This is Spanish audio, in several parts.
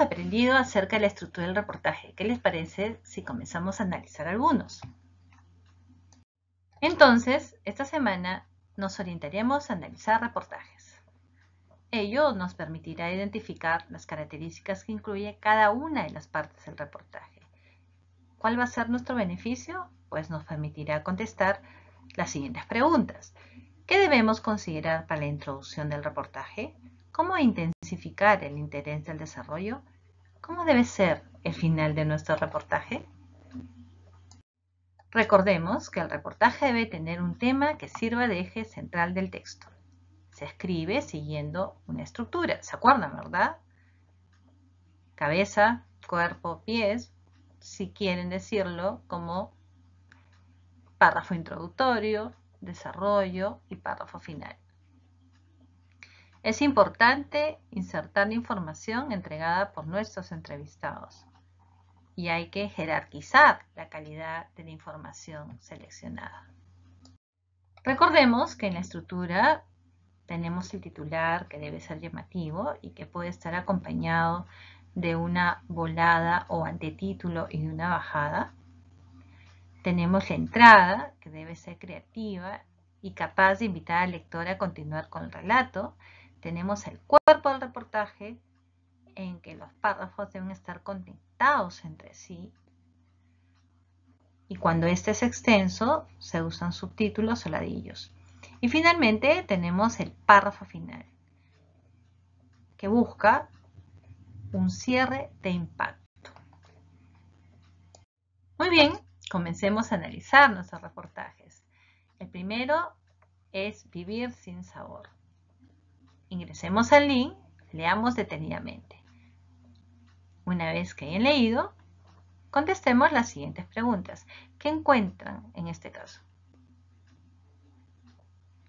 aprendido acerca de la estructura del reportaje. ¿Qué les parece si comenzamos a analizar algunos? Entonces, esta semana nos orientaremos a analizar reportajes. Ello nos permitirá identificar las características que incluye cada una de las partes del reportaje. ¿Cuál va a ser nuestro beneficio? Pues nos permitirá contestar las siguientes preguntas. ¿Qué debemos considerar para la introducción del reportaje? ¿Cómo intensificar el interés del desarrollo? ¿Cómo debe ser el final de nuestro reportaje? Recordemos que el reportaje debe tener un tema que sirva de eje central del texto. Se escribe siguiendo una estructura, ¿se acuerdan, verdad? Cabeza, cuerpo, pies, si quieren decirlo como párrafo introductorio, desarrollo y párrafo final. Es importante insertar la información entregada por nuestros entrevistados y hay que jerarquizar la calidad de la información seleccionada. Recordemos que en la estructura tenemos el titular que debe ser llamativo y que puede estar acompañado de una volada o antetítulo y una bajada. Tenemos la entrada que debe ser creativa y capaz de invitar al lector a continuar con el relato tenemos el cuerpo del reportaje en que los párrafos deben estar conectados entre sí. Y cuando este es extenso, se usan subtítulos o ladillos. Y finalmente tenemos el párrafo final, que busca un cierre de impacto. Muy bien, comencemos a analizar nuestros reportajes. El primero es vivir sin sabor. Ingresemos al link, leamos detenidamente. Una vez que hayan leído, contestemos las siguientes preguntas. ¿Qué encuentran en este caso?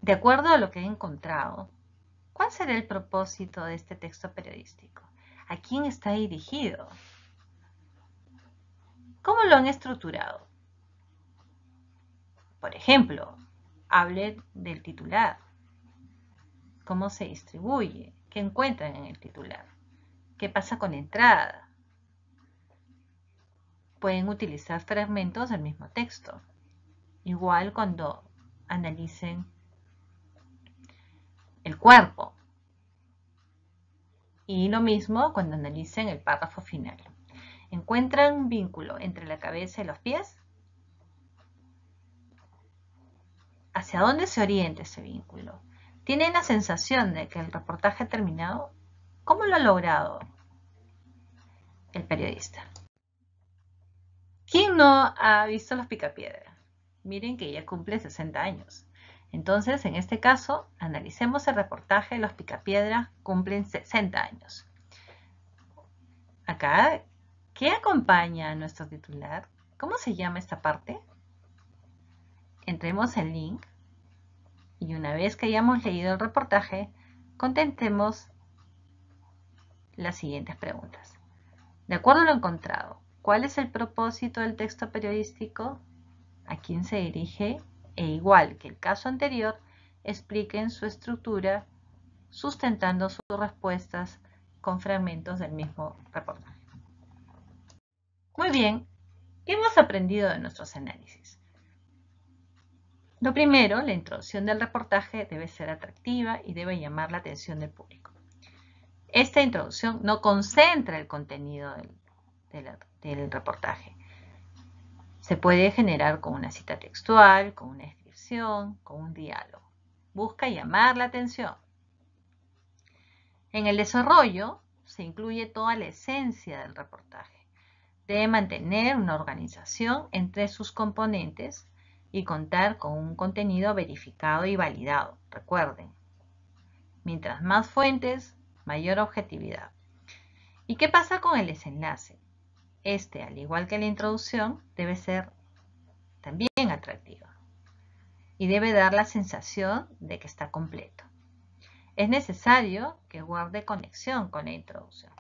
De acuerdo a lo que he encontrado, ¿cuál será el propósito de este texto periodístico? ¿A quién está dirigido? ¿Cómo lo han estructurado? Por ejemplo, hable del titular cómo se distribuye, qué encuentran en el titular, qué pasa con entrada. Pueden utilizar fragmentos del mismo texto. Igual cuando analicen el cuerpo. Y lo mismo cuando analicen el párrafo final. ¿Encuentran un vínculo entre la cabeza y los pies? ¿Hacia dónde se orienta ese vínculo? ¿Tienen la sensación de que el reportaje ha terminado? ¿Cómo lo ha logrado el periodista? ¿Quién no ha visto los picapiedras? Miren que ya cumple 60 años. Entonces, en este caso, analicemos el reportaje Los Picapiedras cumplen 60 años. Acá, ¿qué acompaña a nuestro titular? ¿Cómo se llama esta parte? Entremos en link y una vez que hayamos leído el reportaje, contentemos las siguientes preguntas. De acuerdo a lo encontrado, ¿cuál es el propósito del texto periodístico? ¿A quién se dirige? E igual que el caso anterior, expliquen su estructura sustentando sus respuestas con fragmentos del mismo reportaje. Muy bien, hemos aprendido de nuestros análisis. Lo primero, la introducción del reportaje debe ser atractiva y debe llamar la atención del público. Esta introducción no concentra el contenido del, reportaje. Se puede generar con una cita textual, con una descripción, con un diálogo. Busca llamar la atención. En el desarrollo se incluye toda la esencia del reportaje. Debe mantener una organización entre sus componentes y contar con un contenido verificado y validado, recuerden. Mientras más fuentes, mayor objetividad. ¿Y qué pasa con el desenlace? Este, al igual que la introducción, debe ser también atractivo. y debe dar la sensación de que está completo. Es necesario que guarde conexión con la introducción.